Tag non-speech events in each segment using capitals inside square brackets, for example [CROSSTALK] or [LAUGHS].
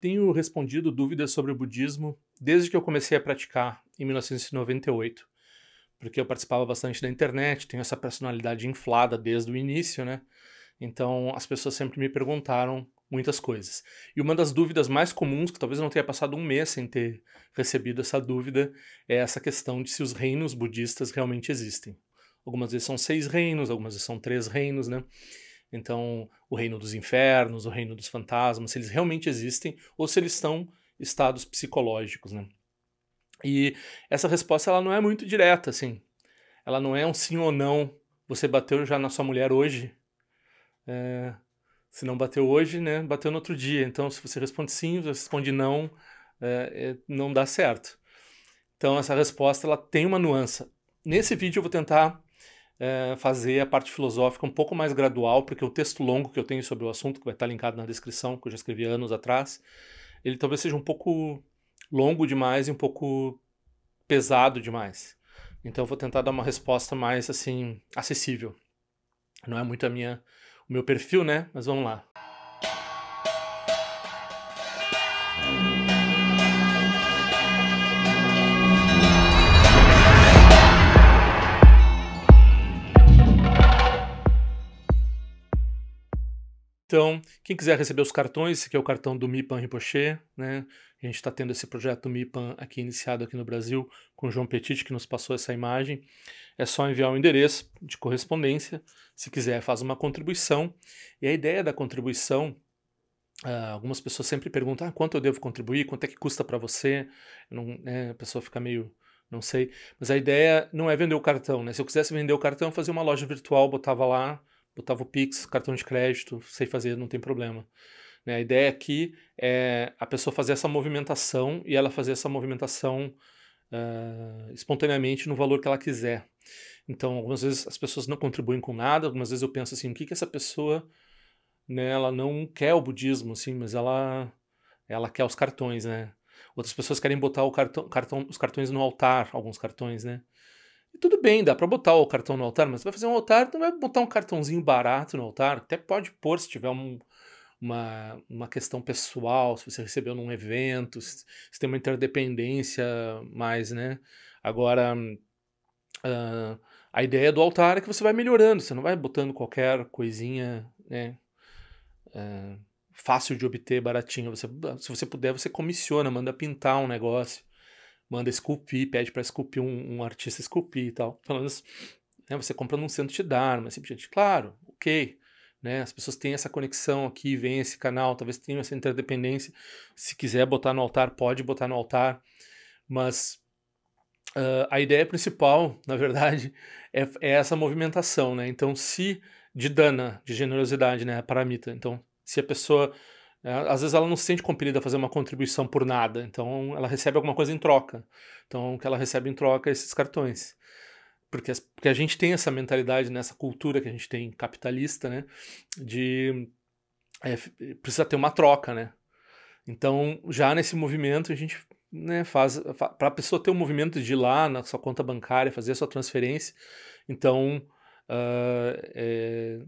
Tenho respondido dúvidas sobre o budismo desde que eu comecei a praticar em 1998, porque eu participava bastante da internet, tenho essa personalidade inflada desde o início, né? Então as pessoas sempre me perguntaram muitas coisas. E uma das dúvidas mais comuns, que talvez eu não tenha passado um mês sem ter recebido essa dúvida, é essa questão de se os reinos budistas realmente existem. Algumas vezes são seis reinos, algumas vezes são três reinos, né? Então, o reino dos infernos, o reino dos fantasmas, se eles realmente existem ou se eles são estados psicológicos, né? E essa resposta ela não é muito direta, assim. Ela não é um sim ou não. Você bateu já na sua mulher hoje? É... se não bateu hoje, né? Bateu no outro dia. Então, se você responde sim, você responde não, é, é... não dá certo. Então, essa resposta ela tem uma nuance. Nesse vídeo eu vou tentar é, fazer a parte filosófica um pouco mais gradual, porque o texto longo que eu tenho sobre o assunto, que vai estar linkado na descrição, que eu já escrevi anos atrás, ele talvez seja um pouco longo demais e um pouco pesado demais. Então eu vou tentar dar uma resposta mais assim acessível. Não é muito a minha o meu perfil, né? Mas vamos lá. Então, quem quiser receber os cartões, esse aqui é o cartão do Mipan Ripochet, né? A gente está tendo esse projeto Mipan aqui iniciado aqui no Brasil com o João Petit, que nos passou essa imagem. É só enviar o um endereço de correspondência. Se quiser, faz uma contribuição. E a ideia da contribuição Uh, algumas pessoas sempre perguntam ah, quanto eu devo contribuir, quanto é que custa para você. Não, né, a pessoa fica meio, não sei. Mas a ideia não é vender o cartão, né? Se eu quisesse vender o cartão, fazer uma loja virtual, botava lá botava o Pix, cartão de crédito, sei fazer, não tem problema. Né? A ideia aqui é a pessoa fazer essa movimentação e ela fazer essa movimentação uh, espontaneamente no valor que ela quiser. Então, algumas vezes as pessoas não contribuem com nada, algumas vezes eu penso assim, o que que essa pessoa, né, ela não quer o budismo, assim, mas ela, ela quer os cartões, né? Outras pessoas querem botar o cartão, cartão, os cartões no altar, alguns cartões, né? tudo bem, dá para botar o cartão no altar, mas você vai fazer um altar, não vai botar um cartãozinho barato no altar. Até pode pôr se tiver um, uma, uma questão pessoal, se você recebeu num evento, se, se tem uma interdependência mais, né? Agora, uh, a ideia do altar é que você vai melhorando, você não vai botando qualquer coisinha, né? Uh, fácil de obter, baratinha. Você, se você puder, você comissiona, manda pintar um negócio manda esculpir, pede para esculpir um, um, artista esculpir e tal. Pelo menos né, você compra num centro de Dharma, assim, gente, claro, ok. Né? As pessoas têm essa conexão aqui, vem esse canal, talvez tenham essa interdependência. Se quiser botar no altar, pode botar no altar. Mas uh, a ideia principal, na verdade, é, é, essa movimentação, né? Então, se de dana, de generosidade, né? É paramita. Então, se a pessoa é, às vezes ela não se sente compelida a fazer uma contribuição por nada, então ela recebe alguma coisa em troca. Então o que ela recebe em troca é esses cartões. Porque, porque a gente tem essa mentalidade, nessa né, cultura que a gente tem capitalista, né? De é, precisa ter uma troca, né? Então, já nesse movimento, a gente né, faz. Para a pessoa ter o um movimento de ir lá na sua conta bancária, fazer a sua transferência, então, uh, é,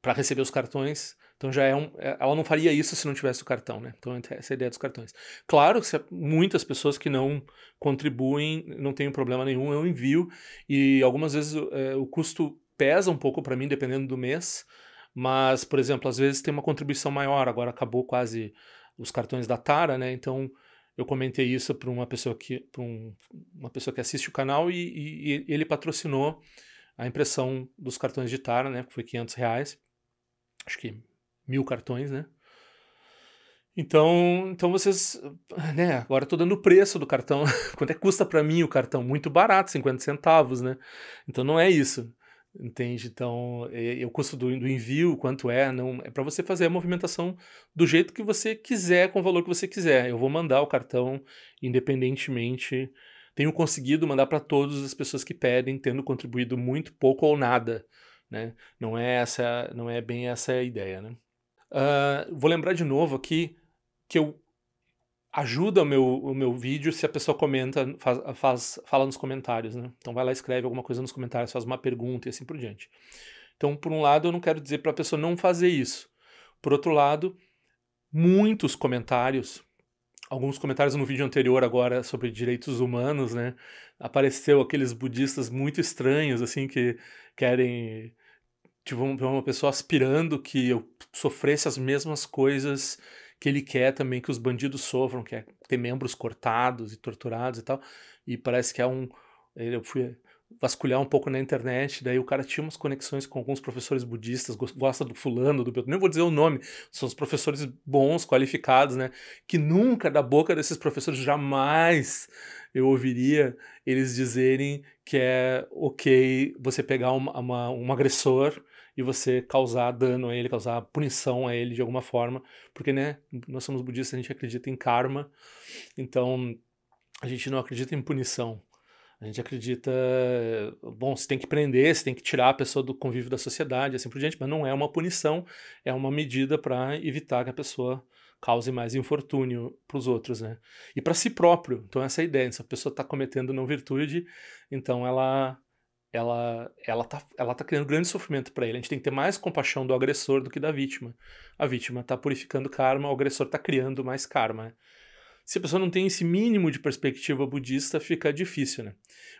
para receber os cartões, então já é um. É, ela não faria isso se não tivesse o cartão, né? Então é, essa é a ideia dos cartões. Claro que é muitas pessoas que não contribuem, não tem problema nenhum, eu envio. E algumas vezes é, o custo pesa um pouco para mim, dependendo do mês. Mas, por exemplo, às vezes tem uma contribuição maior. Agora acabou quase os cartões da Tara, né? Então eu comentei isso para uma pessoa que para um, uma pessoa que assiste o canal e, e, e, ele patrocinou a impressão dos cartões de Tara, né? Que foi 500 reais. Acho que mil cartões, né? Então, então vocês, né, agora estou dando o preço do cartão. [LAUGHS] Quanto é que custa para mim o cartão? Muito barato, 50 centavos, né? Então não é isso. Entende? Então, é o custo do, do, envio, quanto é, não é para você fazer a movimentação do jeito que você quiser, com o valor que você quiser. Eu vou mandar o cartão independentemente. Tenho conseguido mandar para todas as pessoas que pedem, tendo contribuído muito pouco ou nada, né? Não é essa, não é bem essa a ideia, né? Uh, vou lembrar de novo aqui que eu ajuda o meu, o meu vídeo se a pessoa comenta, faz, faz, fala nos comentários, né? Então vai lá, escreve alguma coisa nos comentários, faz uma pergunta e assim por diante. Então, por um lado, eu não quero dizer para a pessoa não fazer isso. Por outro lado, muitos comentários, alguns comentários no vídeo anterior agora sobre direitos humanos, né? Apareceu aqueles budistas muito estranhos, assim, que querem uma pessoa aspirando que eu sofresse as mesmas coisas que ele quer também que os bandidos sofram, que é ter membros cortados e torturados e tal. E parece que é um. Eu fui vasculhar um pouco na internet, daí o cara tinha umas conexões com alguns professores budistas, gosta do fulano, do Beltrano, nem vou dizer o nome, são os professores bons, qualificados, né, que nunca da boca desses professores jamais eu ouviria eles dizerem que é ok você pegar uma, uma um agressor e você causar dano a ele, causar punição a ele de alguma forma, porque né, nós somos budistas, a gente acredita em karma, então a gente não acredita em punição. A gente acredita, bom, você tem que prender, você tem que tirar a pessoa do convívio da sociedade, assim por diante, mas não é uma punição, é uma medida para evitar que a pessoa cause mais infortúnio para os outros, né? E para si próprio. Então essa é a ideia, se a pessoa está cometendo não virtude, então ela ela, ela, tá, ela tá criando grande sofrimento para ele. A gente tem que ter mais compaixão do agressor do que da vítima. A vítima tá purificando karma, o agressor tá criando mais karma. Se a pessoa não tem esse mínimo de perspectiva budista, fica difícil, né?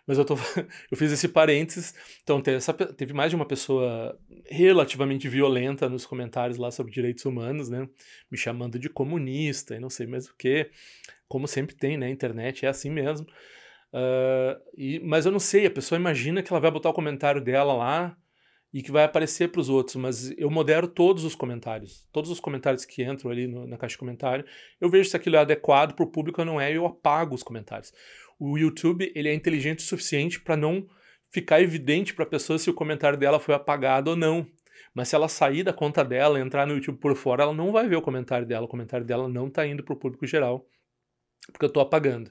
Mas eu, tô, [LAUGHS] eu fiz esse parênteses. Então, teve, essa, teve mais de uma pessoa relativamente violenta nos comentários lá sobre direitos humanos, né? Me chamando de comunista e não sei mais o que. Como sempre tem, né? internet é assim mesmo. Uh, e, mas eu não sei, a pessoa imagina que ela vai botar o comentário dela lá e que vai aparecer para os outros, mas eu modero todos os comentários. Todos os comentários que entram ali no, na caixa de comentário, eu vejo se aquilo é adequado para o público ou não é, e eu apago os comentários. O YouTube ele é inteligente o suficiente para não ficar evidente para a pessoa se o comentário dela foi apagado ou não. Mas se ela sair da conta dela, entrar no YouTube por fora, ela não vai ver o comentário dela. O comentário dela não está indo para o público geral, porque eu estou apagando.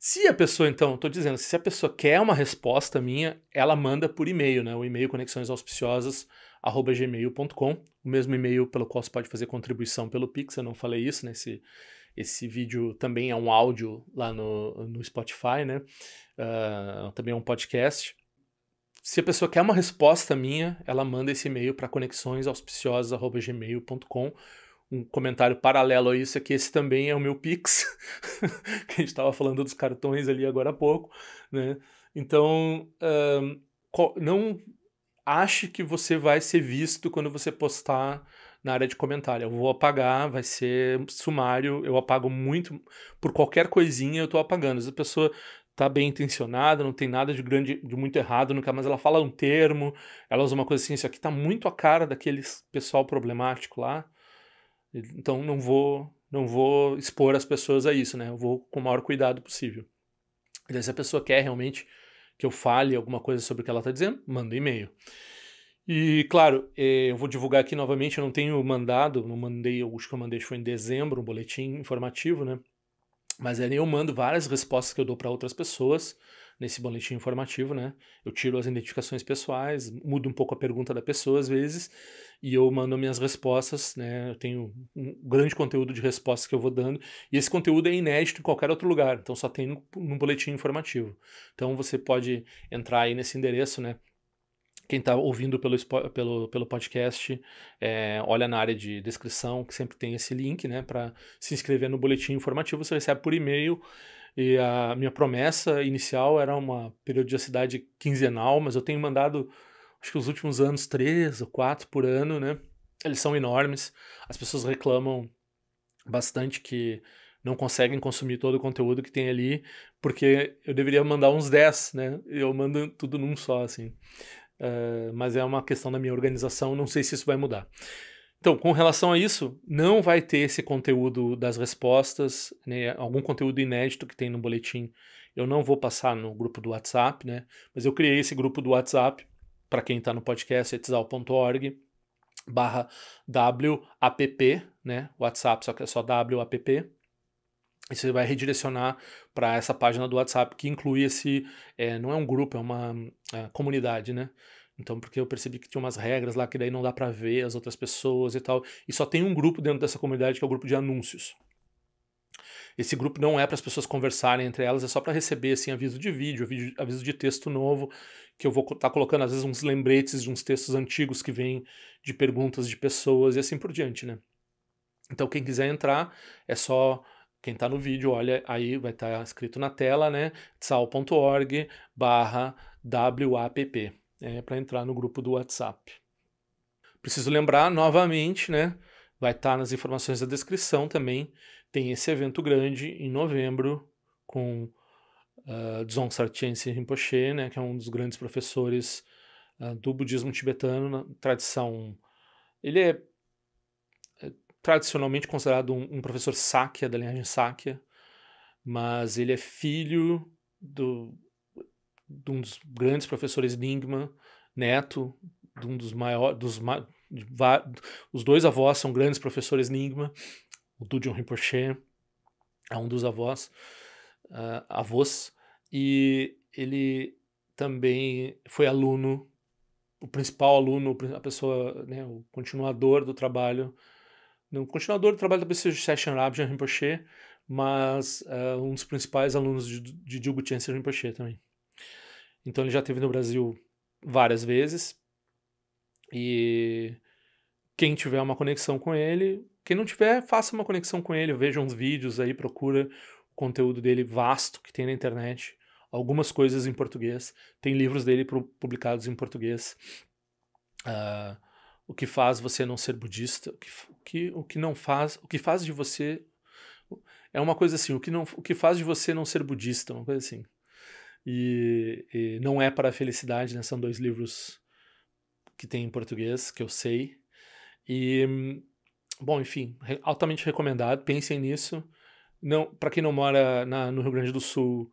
Se a pessoa, então, estou dizendo, se a pessoa quer uma resposta minha, ela manda por e-mail, né? O e-mail conexõesauspiciosas@gmail.com, o mesmo e-mail pelo qual você pode fazer contribuição pelo Pix. Eu não falei isso nesse né? esse vídeo também é um áudio lá no, no Spotify, né? Uh, também é um podcast. Se a pessoa quer uma resposta minha, ela manda esse e-mail para conexõesauspiciosas@gmail.com um comentário paralelo a isso é que esse também é o meu Pix, [LAUGHS] que a gente estava falando dos cartões ali agora há pouco, né? Então, não ache que você vai ser visto quando você postar na área de comentário. Eu vou apagar, vai ser sumário, eu apago muito, por qualquer coisinha eu estou apagando. Se a pessoa tá bem intencionada, não tem nada de grande, de muito errado nunca, mas ela fala um termo, ela usa uma coisa assim, isso aqui tá muito a cara daquele pessoal problemático lá, então não vou não vou expor as pessoas a isso, né? Eu vou com o maior cuidado possível. Então, se a pessoa quer realmente que eu fale alguma coisa sobre o que ela está dizendo, manda um e-mail. E, claro, eh, eu vou divulgar aqui novamente, eu não tenho mandado, não mandei, eu acho que eu mandei foi em dezembro, um boletim informativo, né? Mas aí eu mando várias respostas que eu dou para outras pessoas, nesse boletim informativo, né? Eu tiro as identificações pessoais, mudo um pouco a pergunta da pessoa às vezes, e eu mando minhas respostas, né? Eu tenho um grande conteúdo de respostas que eu vou dando, e esse conteúdo é inédito em qualquer outro lugar, então só tem no, no boletim informativo. Então você pode entrar aí nesse endereço, né? quem está ouvindo pelo, pelo, pelo podcast, é, olha na área de descrição, que sempre tem esse link, né? Para se inscrever no boletim informativo, você recebe por e-mail e a minha promessa inicial era uma periodicidade quinzenal, mas eu tenho mandado, acho que os últimos anos, três ou quatro por ano, né? Eles são enormes. As pessoas reclamam bastante que não conseguem consumir todo o conteúdo que tem ali, porque eu deveria mandar uns dez, né? Eu mando tudo num só, assim. Uh, mas é uma questão da minha organização, não sei se isso vai mudar. Então, com relação a isso, não vai ter esse conteúdo das respostas, né, algum conteúdo inédito que tem no boletim. Eu não vou passar no grupo do WhatsApp, né? Mas eu criei esse grupo do WhatsApp para quem está no podcast, etzal.org barra WAPP, né? WhatsApp, só que é só WAPP. E você vai redirecionar para essa página do WhatsApp que inclui esse, é, não é um grupo, é uma é, comunidade, né? Então, porque eu percebi que tinha umas regras lá que daí não dá para ver as outras pessoas e tal. E só tem um grupo dentro dessa comunidade que é o grupo de anúncios. Esse grupo não é para as pessoas conversarem entre elas, é só para receber assim aviso de vídeo, aviso de texto novo, que eu vou estar tá colocando às vezes uns lembretes de uns textos antigos que vêm de perguntas de pessoas e assim por diante, né? Então quem quiser entrar é só quem está no vídeo, olha, aí vai estar tá escrito na tela, né? sal.org/wapp é, para entrar no grupo do WhatsApp. Preciso lembrar novamente, né? Vai estar tá nas informações da descrição também. Tem esse evento grande em novembro com uh, Dzong Rinpoche, né, que é um dos grandes professores uh, do budismo tibetano, na tradição. Ele é, é tradicionalmente considerado um, um, professor Sakya, da linhagem Sakya, mas ele é filho do de um dos grandes professores Lingman, neto de um dos maiores, dos ma os dois avós são grandes professores Lingman, o Dudion Rinpoche é um dos avós, uh, avós, e ele também foi aluno, o principal aluno, a pessoa, né, o continuador do trabalho, não, continuador do trabalho da pessoa de Session Rabjan Rinpoche, mas uh, um dos principais alunos de, de Dilgo Rinpoche também. Então ele já esteve no Brasil várias vezes. E quem tiver uma conexão com ele, quem não tiver, faça uma conexão com ele, veja uns vídeos aí, procura o conteúdo dele vasto que tem na internet, algumas coisas em português, tem livros dele publicados em português. Uh, o que faz você não ser budista, o que, o que, o que não faz, o que faz de você é uma coisa assim, o que, não, o que faz de você não ser budista, uma coisa assim e, e Não é para a Felicidade, né? São dois livros que tem em português, que eu sei. E, hum, bom, enfim, altamente recomendado, pensem nisso. Não, para quem não mora na, no Rio Grande do Sul,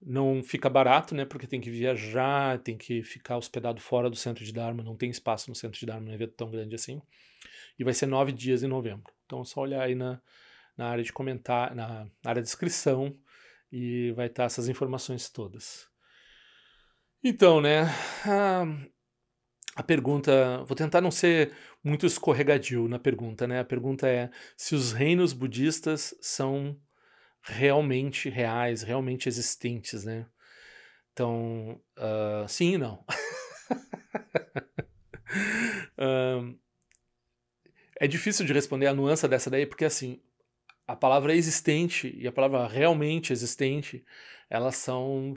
não fica barato, né? Porque tem que viajar, tem que ficar hospedado fora do centro de Dharma, não tem espaço no centro de Dharma, não é tão grande assim. E vai ser nove dias em novembro. Então é só olhar aí na, na área de comentar, na, na área de inscrição, e vai estar tá essas informações todas. Então, né, a, a, pergunta, vou tentar não ser muito escorregadio na pergunta, né? A pergunta é se os reinos budistas são realmente reais, realmente existentes, né? Então, uh, sim e não. uh, [LAUGHS] é difícil de responder a nuance dessa daí, porque assim, a palavra existente e a palavra realmente existente, elas são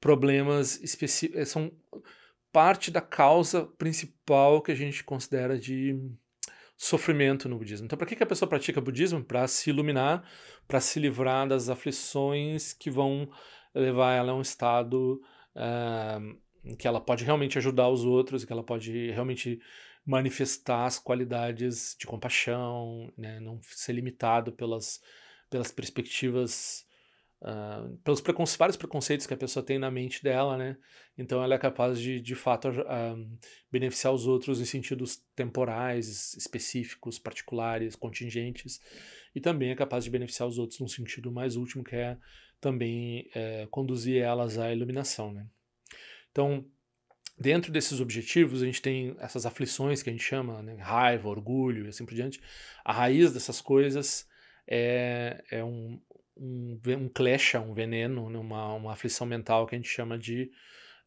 problemas específicos, eh, são parte da causa principal que a gente considera de sofrimento no budismo. Então, para que, a pessoa pratica budismo? Para se iluminar, para se livrar das aflições que vão levar ela a um estado uh, em que ela pode realmente ajudar os outros, que ela pode realmente manifestar as qualidades de compaixão, né? não ser limitado pelas, pelas perspectivas, uh, pelos preconce vários preconceitos que a pessoa tem na mente dela, né? Então ela é capaz de, de fato, uh, beneficiar os outros em sentidos temporais, específicos, particulares, contingentes, e também é capaz de beneficiar os outros num sentido mais último, que é também uh, conduzir elas à iluminação, né? Então, dentro desses objetivos, a gente tem essas aflições que a gente chama, né? raiva, orgulho e assim por diante. A raiz dessas coisas é, é um, um, um um veneno, né? uma, uma aflição mental que a gente chama de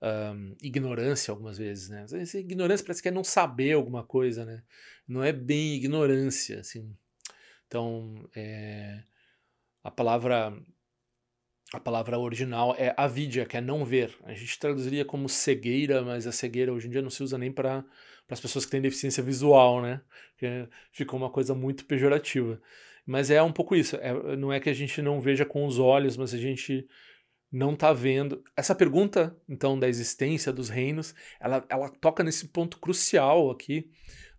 um, ignorância algumas vezes, né? Essa ignorância parece que é não saber alguma coisa, né? Não é bem ignorância, assim. Então, é, a palavra a palavra original é avidya, que é não ver. A gente traduziria como cegueira, mas a cegueira hoje em dia não se usa nem para as pessoas que têm deficiência visual, né? Porque ficou uma coisa muito pejorativa. Mas é um pouco isso. É, não é que a gente não veja com os olhos, mas a gente não está vendo. Essa pergunta, então, da existência dos reinos, ela, ela toca nesse ponto crucial aqui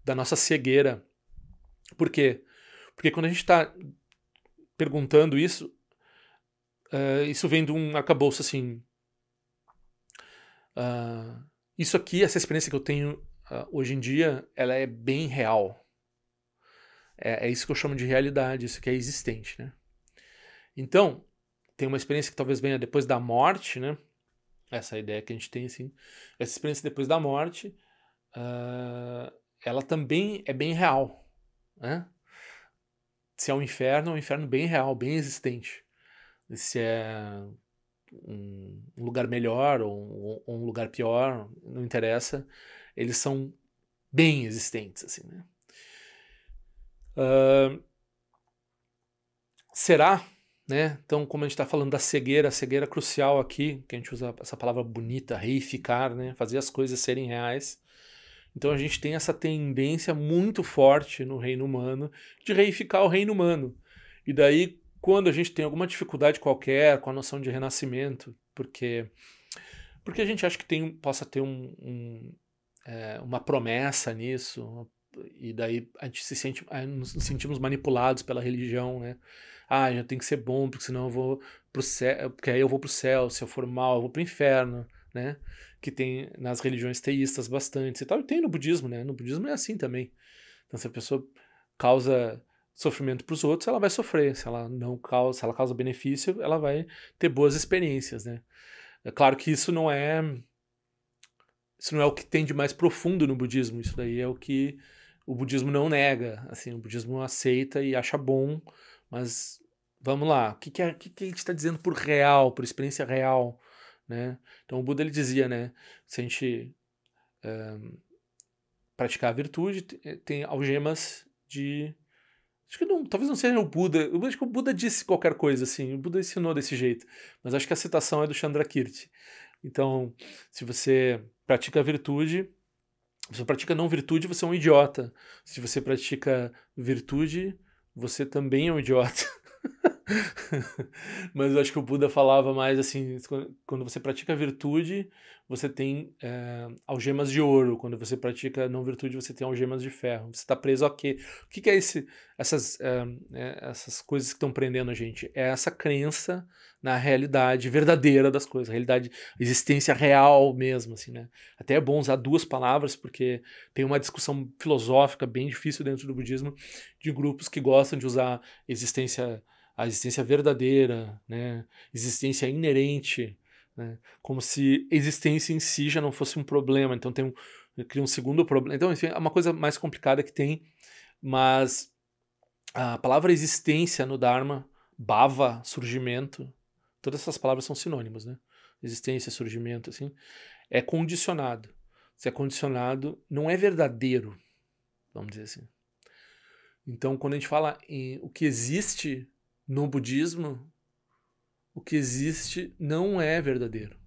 da nossa cegueira. Por quê? Porque quando a gente está perguntando isso, Uh, isso vem de um arcabouço assim. Uh, isso aqui, essa experiência que eu tenho uh, hoje em dia, ela é bem real. É, é, isso que eu chamo de realidade, isso que é existente, né? Então, tem uma experiência que talvez venha depois da morte, né? Essa é ideia que a gente tem, assim. Essa experiência depois da morte, ah, ela também é bem real, né? Se é um inferno, é um inferno bem real, bem existente se é um lugar melhor ou, um lugar pior, não interessa. Eles são bem existentes, assim, né? Uh, será, né? Então, como a gente está falando da cegueira, a cegueira crucial aqui, que a gente usa essa palavra bonita, reificar, né? Fazer as coisas serem reais. Então a gente tem essa tendência muito forte no reino humano de reificar o reino humano. E daí quando a gente tem alguma dificuldade qualquer com a noção de renascimento, porque porque a gente acha que tem, possa ter um, um, é, uma promessa nisso, e daí a gente se sente, nos sentimos manipulados pela religião, né? Ah, eu tenho que ser bom, porque senão eu vou pro céu, porque aí eu vou pro céu, se eu for mal, eu vou pro inferno, né? Que tem nas religiões teístas bastante e tal, e tem no budismo, né? No budismo é assim também. Então se a pessoa causa sofrimento para os outros, ela vai sofrer. Se ela não causa, se ela causa benefício, ela vai ter boas experiências, né? É claro que isso não é isso não é o que tem de mais profundo no budismo. Isso daí é o que o budismo não nega. Assim, o budismo aceita e acha bom, mas vamos lá. O que que, é, que, que a gente está dizendo por real, por experiência real, né? Então o Buda ele dizia, né? Se a gente um, eh, praticar a virtude, eh, tem algemas de Acho que não, talvez não seja o Buda. Eu acho que o Buda disse qualquer coisa assim. O Buda ensinou desse jeito. Mas acho que a citação é do Chandrakirti. Então, se você pratica a virtude, se você pratica não virtude, você é um idiota. Se você pratica virtude, você também é um idiota. [LAUGHS] [LAUGHS] Mas eu acho que o Buda falava mais assim: quando você pratica virtude, você tem é, algemas de ouro. Quando você pratica não virtude, você tem algemas de ferro. Você está preso a quê? O que, que é esse, essas, é, essas coisas que estão prendendo a gente? É essa crença na realidade verdadeira das coisas, realidade, existência real mesmo, assim, né? Até é bom usar duas palavras, porque tem uma discussão filosófica bem difícil dentro do budismo de grupos que gostam de usar existência a existência verdadeira, né? existência inerente, né? como se existência em si já não fosse um problema, então tem um, cria um segundo problema. Então, enfim, é uma coisa mais complicada que tem, mas a palavra existência no Dharma, bhava, surgimento, todas essas palavras são sinônimos, né? Existência, surgimento, assim, é condicionado. Se é condicionado, não é verdadeiro, vamos dizer assim. Então, quando a gente fala em o que existe no budismo, o que existe não é verdadeiro.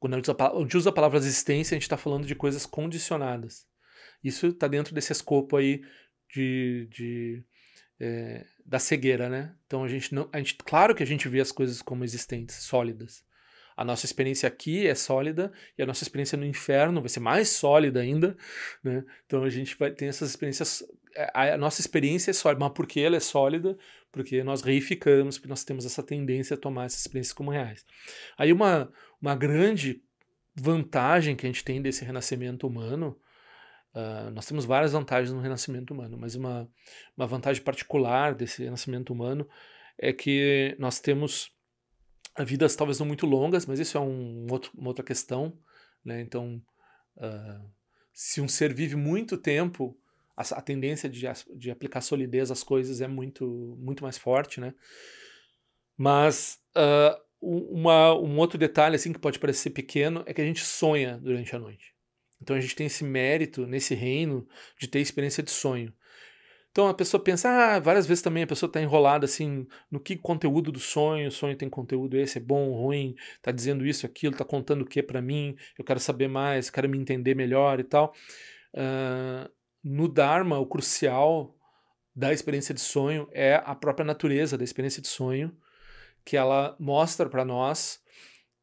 Quando a gente usa a palavra, gente usa a palavra existência, a gente está falando de coisas condicionadas. Isso está dentro desse escopo aí de, de é, da cegueira, né? Então a gente não, a gente, claro que a gente vê as coisas como existentes, sólidas. A nossa experiência aqui é sólida e a nossa experiência no inferno vai ser mais sólida ainda, né? Então a gente vai ter essas experiências a nossa experiência é sólida, mas por que ela é sólida? Porque nós reificamos, porque nós temos essa tendência a tomar essas experiências como reais. Aí uma, uma grande vantagem que a gente tem desse renascimento humano, uh, nós temos várias vantagens no renascimento humano, mas uma, uma vantagem particular desse renascimento humano é que nós temos ah, vidas talvez não muito longas, mas isso é um, outro, uma outra questão, né? Então, uh, se um ser vive muito tempo, a, a tendência de, de aplicar solidez às coisas é muito, muito mais forte, né? Mas uh, uma, um outro detalhe assim que pode parecer pequeno é que a gente sonha durante a noite. Então a gente tem esse mérito nesse reino de ter experiência de sonho. Então a pessoa pensa, ah, várias vezes também a pessoa está enrolada assim no que conteúdo do sonho, o sonho tem conteúdo esse, é bom, ruim, está dizendo isso, aquilo, está contando o que para mim, eu quero saber mais, quero me entender melhor e tal. Ah, no Dharma, o crucial da experiência de sonho é a própria natureza da experiência de sonho, que ela mostra para nós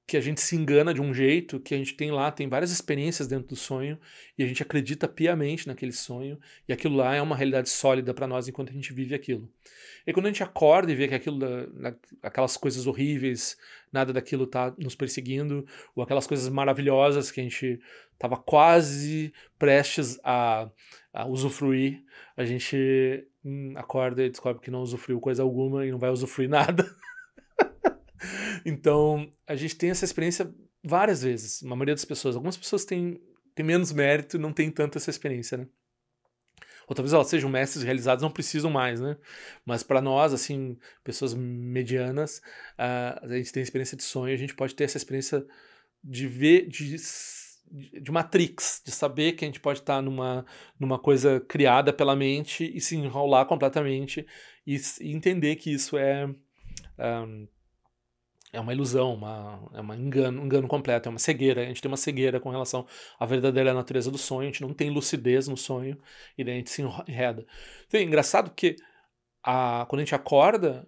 que a gente se engana de um jeito, que a gente tem lá, tem várias experiências dentro do sonho e a gente acredita piamente naquele sonho e aquilo lá é uma realidade sólida para nós enquanto a gente vive aquilo. E quando a gente acorda e vê que aquilo, aquelas coisas horríveis, nada daquilo tá nos perseguindo, ou aquelas coisas maravilhosas que a gente tava quase prestes a a usufruir, a gente hum, acorda e descobre que não usufruiu coisa alguma e não vai usufruir [LAUGHS] nada. então, a gente tem essa experiência várias vezes, a maioria das pessoas. Algumas pessoas têm, têm menos mérito e não têm tanto essa experiência, né? Ou talvez elas sejam mestres realizados, não precisam mais, né? Mas para nós, assim, pessoas medianas, ah, a gente tem experiência de sonho, a gente pode ter essa experiência de ver, de de matrix, de saber que a gente pode estar tá numa, numa coisa criada pela mente e se enrolar completamente e, e entender que isso é, um, é uma ilusão, uma, é engano, um engano completo, é uma cegueira. A gente tem uma cegueira com relação à verdadeira natureza do sonho, a gente não tem lucidez no sonho e daí a gente se enreda. Então, é engraçado que a, quando a gente acorda,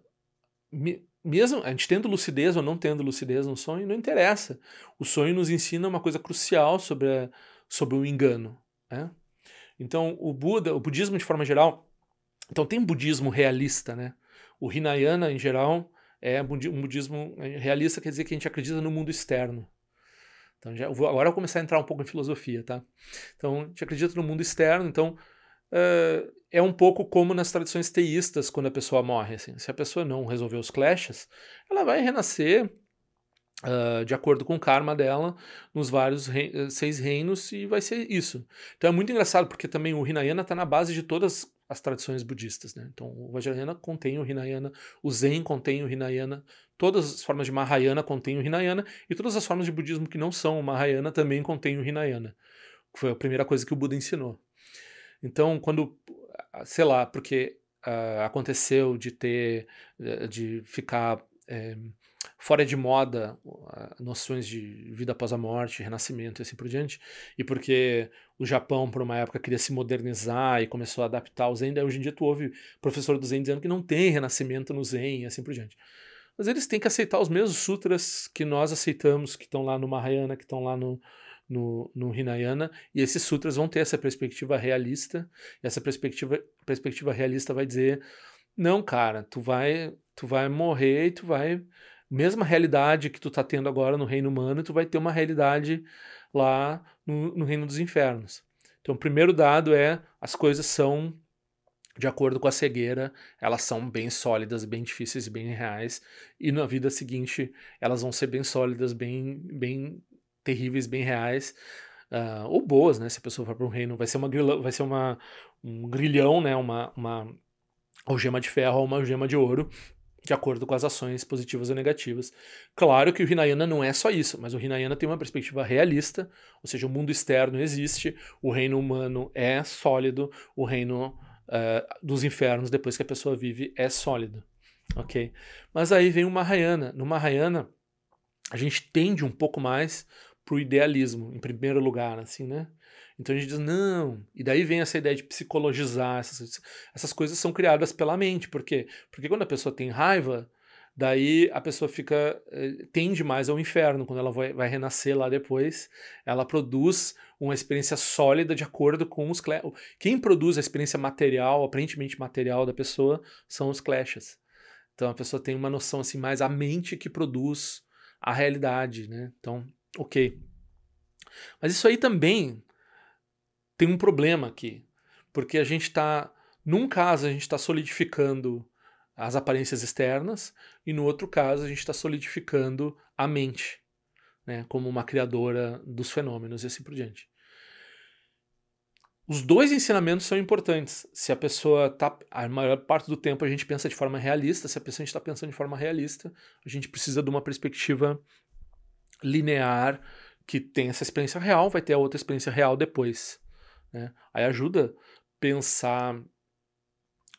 me, mesmo a gente tendo lucidez ou não tendo lucidez no sonho, não interessa. O sonho nos ensina uma coisa crucial sobre, a, sobre o engano. Né? Então, o Buda, o budismo de forma geral, então tem um budismo realista, né? O Hinayana, em geral, é um budismo realista, quer dizer que a gente acredita no mundo externo. Então, já, agora eu vou começar a entrar um pouco em filosofia, tá? Então, a gente acredita no mundo externo, então uh, é um pouco como nas tradições teístas, quando a pessoa morre. Assim. Se a pessoa não resolver os clashes, ela vai renascer Uh, de acordo com o karma dela, nos vários rei, eh, seis reinos, e vai ser isso. Então é muito engraçado, porque também o Hinayana está na base de todas as tradições budistas. Né? Então o Vajrayana contém o Hinayana, o Zen contém o Hinayana, todas as formas de Mahayana contém o Hinayana, e todas as formas de budismo que não são o Mahayana também contém o Hinayana. Foi a primeira coisa que o Buda ensinou. Então, quando, ah, sei lá, porque uh, aconteceu de ter, eh, de ficar é, fora de moda uh, noções de vida após a morte, renascimento e assim por diante, e porque o Japão, por uma época, queria se modernizar e começou a adaptar o Zen, daí hoje em dia tu ouve professor do Zen dizendo que não tem renascimento no Zen e assim por diante. Mas eles têm que aceitar os mesmos sutras que nós aceitamos, que estão lá no Mahayana, que estão lá no, no, no Hinayana, e esses sutras vão ter essa perspectiva realista, essa perspectiva, perspectiva realista vai dizer, não, cara, tu vai, tu vai morrer e tu vai... Mesma realidade que tu tá tendo agora no reino humano, tu vai ter uma realidade lá no, no reino dos infernos. Então, o primeiro dado é, as coisas são de acordo com a cegueira, elas são bem sólidas, bem difíceis, bem reais, e na vida seguinte elas vão ser bem sólidas, bem, bem terríveis, bem reais, uh, ou boas, né? Se a pessoa for para um reino, vai ser uma vai ser uma, um grilhão, né? Uma, uma algema de ferro ou uma algema de ouro, de acordo com as ações positivas ou negativas. Claro que o Hinayana não é só isso, mas o Hinayana tem uma perspectiva realista, ou seja, o mundo externo existe, o reino humano é sólido, o reino uh, dos infernos, depois que a pessoa vive, é sólido. Ok? Mas aí vem o Mahayana. No Mahayana, a gente tende um pouco mais pro idealismo, em primeiro lugar, assim, né? Então a gente diz, não. E daí vem essa ideia de psicologizar. Essas, essas coisas são criadas pela mente. Por quê? Porque quando a pessoa tem raiva, daí a pessoa fica. Eh, tende mais ao inferno. Quando ela vai, vai renascer lá depois, ela produz uma experiência sólida de acordo com os clashes. Quem produz a experiência material, aparentemente material da pessoa, são os clashes. Então a pessoa tem uma noção assim, mais a mente que produz a realidade, né? Então Ok. Mas isso aí também tem um problema aqui, porque a gente está, num caso, a gente está solidificando as aparências externas, e no outro caso, a gente está solidificando a mente, né, como uma criadora dos fenômenos e assim por diante. Os dois ensinamentos são importantes. Se a pessoa tá. A maior parte do tempo a gente pensa de forma realista, se a pessoa está pensando de forma realista, a gente precisa de uma perspectiva linear que tem essa experiência real, vai ter a outra experiência real depois. Né? Aí ajuda pensar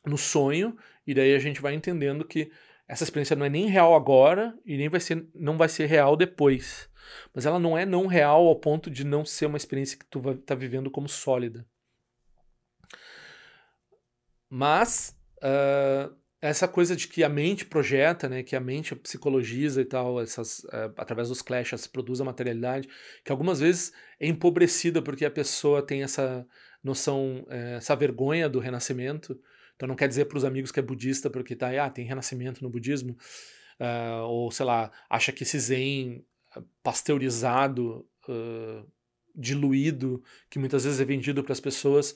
no sonho e daí a gente vai entendendo que essa experiência não é nem real agora e nem vai ser, não vai ser real depois. Mas ela não é não real ao ponto de não ser uma experiência que tu vai estar tá vivendo como sólida. Mas uh, essa coisa de que a mente projeta, né, que a mente psicologiza e tal, essas, eh, através dos clashes produz a materialidade, que algumas vezes é empobrecida porque a pessoa tem essa noção, eh, essa vergonha do renascimento. Então não quer dizer para os amigos que é budista porque tá, ah, tem renascimento no budismo, uh, ou sei lá, acha que esse zen ah, pasteurizado, ah, diluído, que muitas vezes é vendido para as pessoas,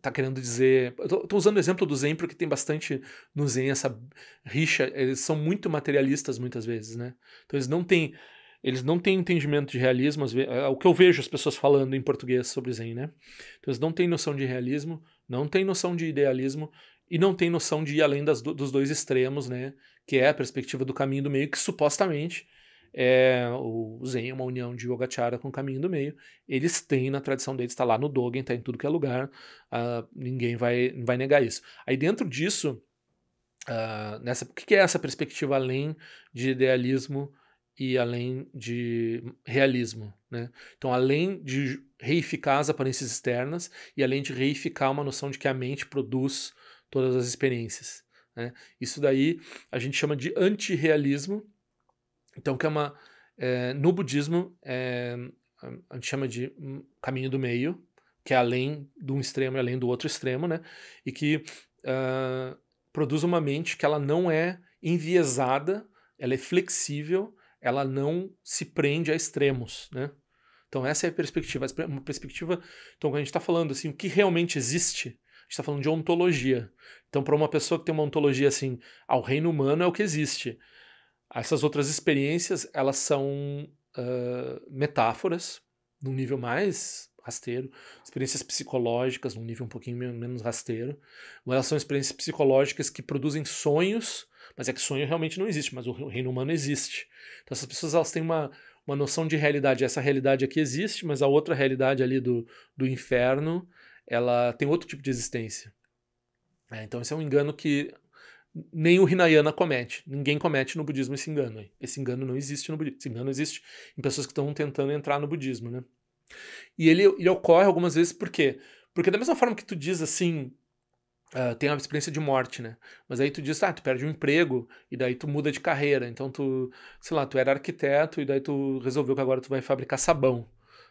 tá querendo dizer. estou usando o exemplo do Zen porque tem bastante no Zen essa rixa. Eles são muito materialistas muitas vezes, né? Então eles não têm. Eles não têm entendimento de realismo, é, é o que eu vejo as pessoas falando em português sobre Zen, né? Então eles não têm noção de realismo, não têm noção de idealismo e não têm noção de ir além das, dos dois extremos, né? Que é a perspectiva do caminho do meio, que supostamente é, o Zen é uma união de Yogacara com o caminho do meio. Eles têm, na tradição deles, está lá no Dogen, está em tudo que é lugar, uh, ninguém vai, vai negar isso. Aí dentro disso, uh, nessa, o que é essa perspectiva além de idealismo e além de realismo? Né? Então, além de reificar as aparências externas e além de reificar uma noção de que a mente produz todas as experiências. Né? Isso daí a gente chama de antirrealismo então, que é uma. É, no budismo, é, a gente chama de hum, caminho do meio, que é além de um extremo e além do outro extremo, né? E que uh, produz uma mente que ela não é enviesada, ela é flexível, ela não se prende a extremos, né? Então essa é a perspectiva, é uma perspectiva. Então quando a gente está falando assim, o que realmente existe, a gente está falando de ontologia. Então para uma pessoa que tem uma ontologia assim, ao reino humano é o que existe. Essas outras experiências, elas são uh, metáforas, num nível mais rasteiro, experiências psicológicas, num nível um pouquinho menos rasteiro. Elas são experiências psicológicas que produzem sonhos, mas é que sonho realmente não existe, mas o reino humano existe. Então essas pessoas elas têm uma, uma noção de realidade. Essa realidade aqui existe, mas a outra realidade ali do, do inferno, ela tem outro tipo de existência. É, então esse é um engano que nem o Hinayana comete. Ninguém comete no budismo esse engano. Aí. Esse engano não existe no budismo. Esse engano existe em pessoas que estão tentando entrar no budismo, né? E ele, ele ocorre algumas vezes por quê? Porque da mesma forma que tu diz assim, uh, tem a experiência de morte, né? Mas aí tu diz, ah, tu perde um emprego e daí tu muda de carreira. Então tu, sei lá, tu era arquiteto e daí tu resolveu que agora tu vai fabricar sabão,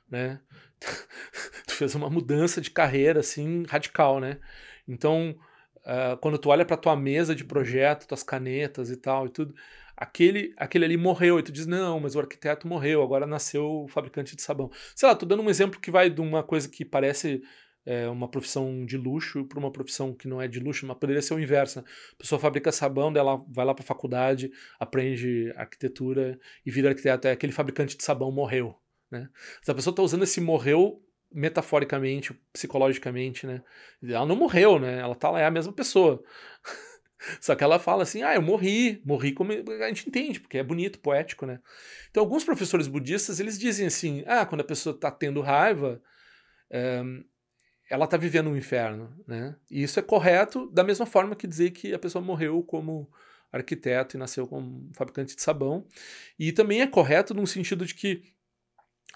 né? [LAUGHS] tu fez uma mudança de carreira assim radical, né? Então, uh, quando tu olha para tua mesa de projeto, tuas canetas e tal e tudo, aquele, aquele ali morreu e tu diz, não, mas o arquiteto morreu, agora nasceu o fabricante de sabão. Sei lá, tô dando um exemplo que vai de uma coisa que parece é, uma profissão de luxo para uma profissão que não é de luxo, mas poderia ser o inverso. Né? A pessoa fabrica sabão, dela vai lá para a faculdade, aprende arquitetura e vira arquiteto. É aquele fabricante de sabão morreu. Né? Se a pessoa está usando esse morreu metaforicamente, psicologicamente, né? Ela não morreu, né? Ela tá lá, é a mesma pessoa. [LAUGHS] Só que ela fala assim: ah, eu morri, morri como. A gente entende, porque é bonito, poético, né? Então, alguns professores budistas eles dizem assim: ah, quando a pessoa tá tendo raiva, é, ela tá vivendo um inferno, né? E isso é correto, da mesma forma que dizer que a pessoa morreu como arquiteto e nasceu como fabricante de sabão. E também é correto no sentido de que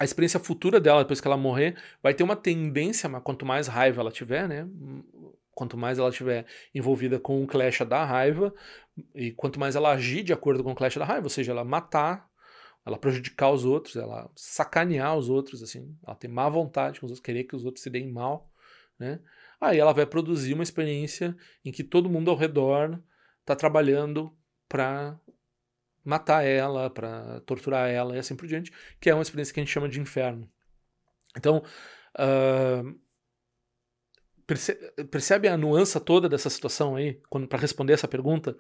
a experiência futura dela, depois que ela morrer, vai ter uma tendência, mas quanto mais raiva ela tiver, né? Quanto mais ela tiver envolvida com o clash da raiva, e quanto mais ela agir de acordo com o clash da raiva, ou seja, ela matar, ela prejudicar os outros, ela sacanear os outros, assim, ela ter má vontade com os outros, querer que os outros se deem mal, né? Aí ela vai produzir uma experiência em que todo mundo ao redor está trabalhando para matar ela, para torturar ela e assim por diante, que é uma experiência que a gente chama de inferno. Então, uh, percebe a nuance toda dessa situação aí, para responder essa pergunta?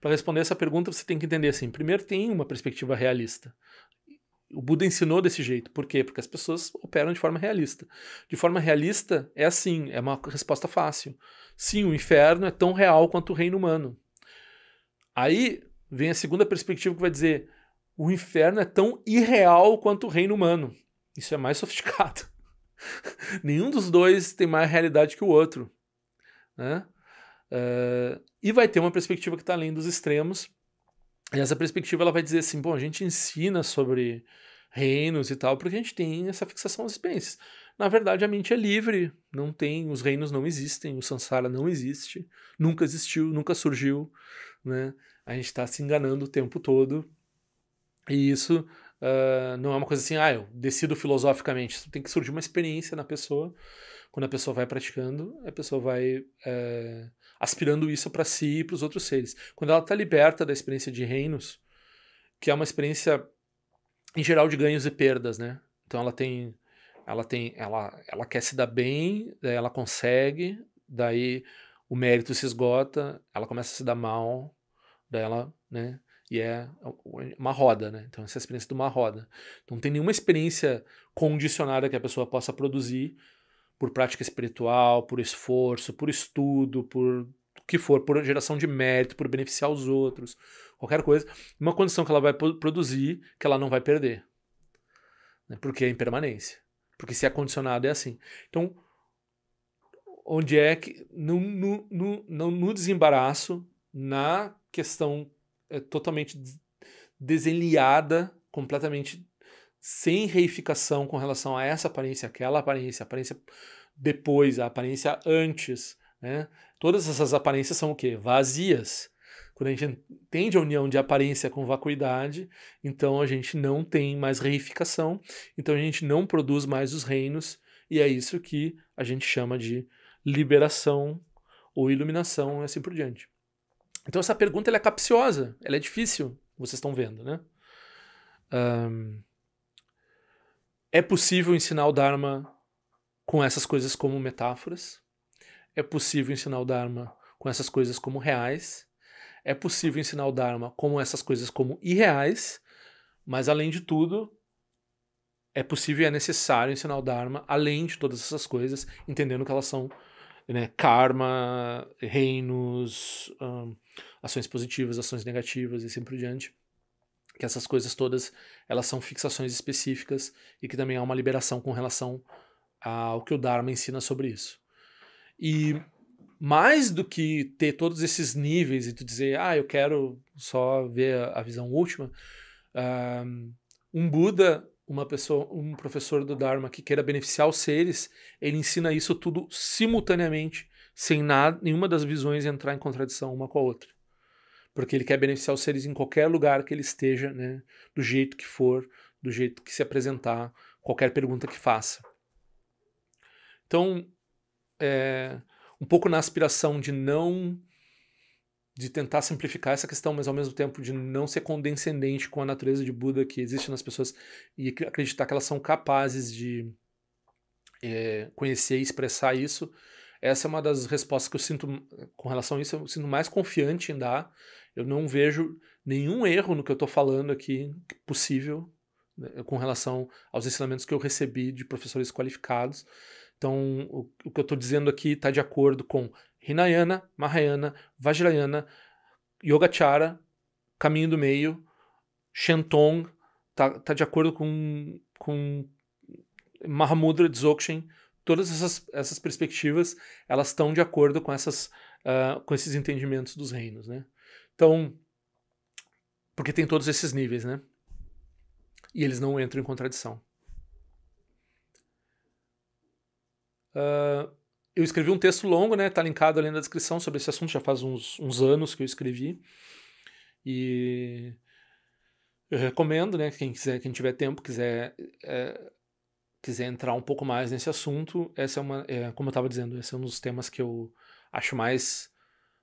Para responder essa pergunta, você tem que entender assim, primeiro tem uma perspectiva realista. O Buda ensinou desse jeito. Por quê? Porque as pessoas operam de forma realista. De forma realista é assim, é uma resposta fácil. Sim, o inferno é tão real quanto o reino humano. Aí vem a segunda perspectiva que vai dizer: o inferno é tão irreal quanto o reino humano. Isso é mais [LAUGHS] sofisticado. Nenhum dos dois tem mais realidade que o outro. Né? Uh, e vai ter uma perspectiva que está além dos extremos. E essa perspectiva ela vai dizer assim: bom, a gente ensina sobre reinos e tal, porque a gente tem essa fixação às experiências. Na verdade, a mente é livre, não tem, os reinos não existem, o samsara não existe, nunca existiu, nunca surgiu, né? a gente está se enganando o tempo todo. E isso uh, não é uma coisa assim, ah, eu decido filosoficamente. Isso tem que surgir uma experiência na pessoa. Quando a pessoa vai praticando, a pessoa vai uh, aspirando isso para si e para os outros seres. Quando ela está liberta da experiência de reinos, que é uma experiência em geral de ganhos e perdas, né? Então ela tem, ela tem, ela, ela quer se dar bem, ela consegue, daí o mérito se esgota, ela começa a se dar mal, ela, né? E é uma roda, né? Então, essa é a experiência de uma roda. Então não tem nenhuma experiência condicionada que a pessoa possa produzir por prática espiritual, por esforço, por estudo, por o que for, por geração de mérito, por beneficiar os outros, qualquer coisa. Uma condição que ela vai produzir que ela não vai perder. Né? Porque é impermanência. Porque se é condicionado é assim. Então, onde é que, no, no, no, no desembaraço, na questão é, totalmente desenliada, completamente sem reificação com relação a essa aparência, aquela aparência, a aparência depois, a aparência antes. Né? Todas essas aparências são o quê? Vazias. Quando a gente entende a união de aparência com vacuidade, então a gente não tem mais reificação, então a gente não produz mais os reinos, e é isso que a gente chama de liberação ou iluminação e assim por diante. Então essa pergunta é capciosa, ela é difícil, vocês estão vendo, né? Um, é possível ensinar o Dharma com essas coisas como metáforas? É possível ensinar o Dharma com essas coisas como reais? É possível ensinar o Dharma com essas coisas como irreais? Mas além de tudo, é possível e é necessário ensinar o Dharma além de todas essas coisas, entendendo que elas são né, karma, reinos, um, ações positivas, ações negativas e assim por diante. Que essas coisas todas elas são fixações específicas e que também há uma liberação com relação ao que o Dharma ensina sobre isso. E mais do que ter todos esses níveis e tu dizer, ah, eu quero só ver a visão última, um Buda uma pessoa, um professor do Dharma que queira beneficiar os seres, ele ensina isso tudo simultaneamente, sem nada, nenhuma das visões entrar em contradição uma com a outra. Porque ele quer beneficiar os seres em qualquer lugar que ele esteja, né, do jeito que for, do jeito que se apresentar, qualquer pergunta que faça. Então, é, um pouco na aspiração de não de tentar simplificar essa questão, mas ao mesmo tempo de não ser condescendente com a natureza de Buda que existe nas pessoas e acreditar que elas são capazes de é, conhecer e expressar isso. Essa é uma das respostas que eu sinto com relação a isso, eu sinto mais confiante em dar. Eu não vejo nenhum erro no que eu estou falando aqui possível né, com relação aos ensinamentos que eu recebi de professores qualificados. Então, o, o que eu estou dizendo aqui está de acordo com Hinayana, Mahayana, Vajrayana, Yogacara, caminho do meio, Shentong, tá, tá de acordo com, com Mahamudra Dzogchen, todas essas, essas perspectivas, elas estão de acordo com, essas, uh, com esses entendimentos dos reinos, né? Então, porque tem todos esses níveis, né? E eles não entram em contradição. Uh, eu escrevi um texto longo, né? Tá linkado ali na descrição sobre esse assunto, já faz uns, uns anos que eu escrevi. E eu recomendo, né? Quem quiser, quem tiver tempo, quiser é, quiser entrar um pouco mais nesse assunto, essa é uma, é, como eu estava dizendo, esse é um dos temas que eu acho mais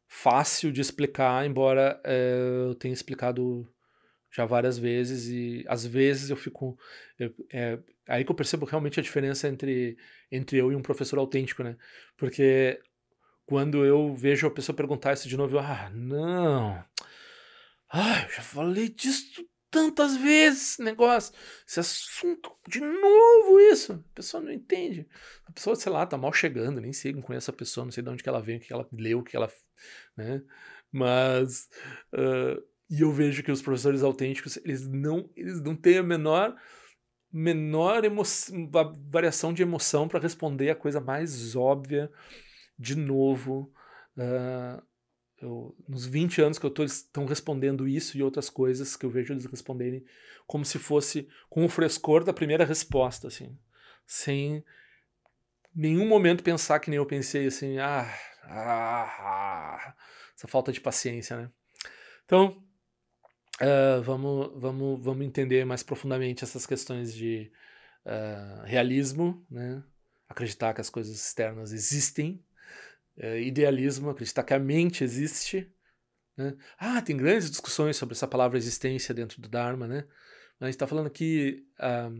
fácil de explicar, embora é, eu tenha explicado já várias vezes e às vezes eu fico eu, é aí que eu percebo realmente a diferença entre entre eu e um professor autêntico, né? Porque quando eu vejo a pessoa perguntar isso de novo, eu, ah, não. Ah, eu já falei disso tantas vezes esse negócio, esse assunto, de novo isso. A pessoa não entende. A pessoa, sei lá, tá mal chegando, nem sei, não conheço a pessoa, não sei de onde que ela veio, o que ela leu, o que ela. né? Mas. Uh, e eu vejo que os professores autênticos, eles não, eles não têm a menor menor emoção, variação de emoção para responder a coisa mais óbvia de novo. Uh, eu, nos 20 anos que eu estou, eles estão respondendo isso e outras coisas que eu vejo eles responderem como se fosse com o frescor da primeira resposta, assim, sem nenhum momento pensar que nem eu pensei, assim, ah, ah, ah essa falta de paciência, né? Então, uh, vamos, vamos, vamos entender mais profundamente essas questões de uh, realismo, né? acreditar que as coisas externas existem, uh, idealismo, acreditar que a mente existe. Né? Ah, tem grandes discussões sobre essa palavra existência dentro do Dharma, né? Mas a gente está falando que um, ah,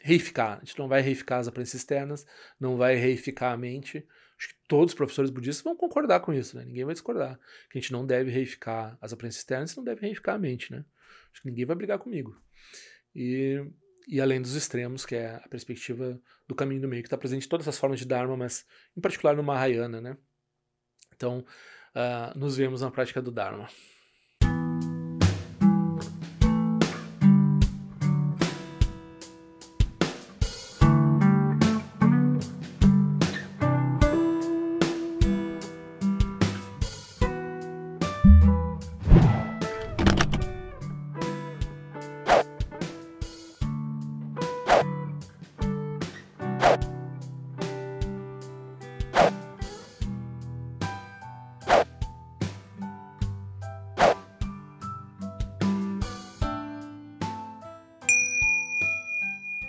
reificar. A gente não vai reificar as aparências externas, não vai reificar a mente, Acho que todos os professores budistas vão concordar com isso, né? Ninguém vai discordar. Que a gente não deve reificar as aparências externas, não deve reificar a mente, né? Acho que ninguém vai brigar comigo. E, e além dos extremos, que é a perspectiva do caminho do meio, que está presente em todas as formas de Dharma, mas em particular no Mahayana, né? Então, uh, nos vemos na prática do Dharma.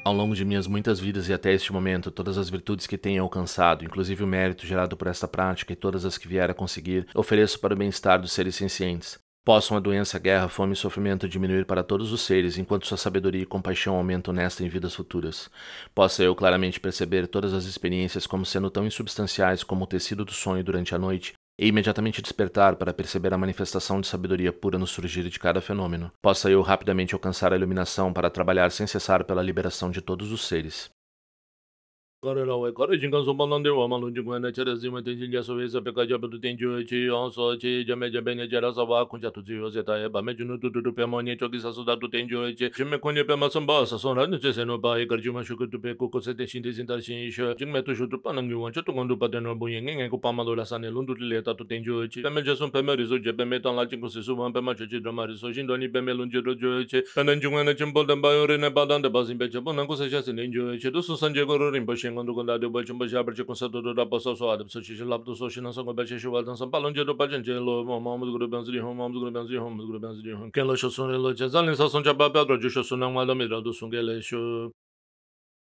Ao longo de minhas muitas vidas e até este momento, todas as virtudes que tenho alcançado, inclusive o mérito gerado por esta prática e todas as que vier a conseguir, ofereço para o bem-estar dos seres sencientes. Possam a doença, a guerra, a fome e sofrimento diminuir para todos os seres, enquanto sua sabedoria e compaixão aumentam nesta em vidas futuras. Possa eu claramente perceber todas as experiências como sendo tão insubstanciais como o tecido do sonho durante a noite, e imediatamente despertar para perceber a manifestação de sabedoria pura no surgir de cada fenômeno, possa eu rapidamente alcançar a iluminação para trabalhar sem cessar pela liberação de todos os seres. 거래라고에 거래 증권 소반난데 와만은 좀 안에 차려지면 된지 가서 회사 백까지 잡도 된지 어서 제 점에 점에 내려서 봐 혼자 두지 요새다 해 밤에 주는 두두두 페모니 저기 사수다 두 된지 pe 김에 권에 페마선 봐 사선은 제세노 바에 거주마 슈크도 배고 코세 대신 대신다신 이셔 정말 또 슈도 빠는 게 원초 또 건도 빠더노 보이네 그거 파마돌아 산에 논두리레다 또 된지 어제 밤에 저선 밤에 리소 제베 메탄 라틴 코세 수반 밤에 저지 드라마 리소 진도니 밤에 논지로 저제 반은 중간에 좀 볼던 바요레네 바단데 바진 Mandu Gondado Bajumba Jabra de Consador da Passa Soada, Passa Xixi Lapto Soxi Nansan Gobache não São Palão de Adopa Gentilo, Mamamos Grubens de Rum, Mamamos Grubens de Rum, grupo de Rum. Quem lo Xosun, Lo só Linsação de Ababel, Drodio Xosun, Não Adam, Hidral do Sungueleixo.